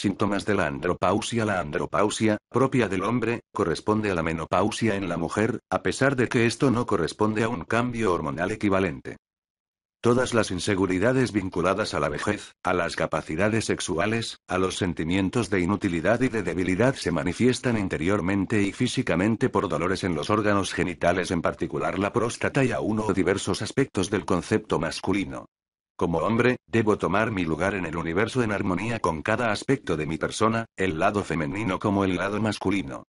Síntomas de la andropausia La andropausia, propia del hombre, corresponde a la menopausia en la mujer, a pesar de que esto no corresponde a un cambio hormonal equivalente. Todas las inseguridades vinculadas a la vejez, a las capacidades sexuales, a los sentimientos de inutilidad y de debilidad se manifiestan interiormente y físicamente por dolores en los órganos genitales, en particular la próstata y a uno o diversos aspectos del concepto masculino. Como hombre, debo tomar mi lugar en el universo en armonía con cada aspecto de mi persona, el lado femenino como el lado masculino.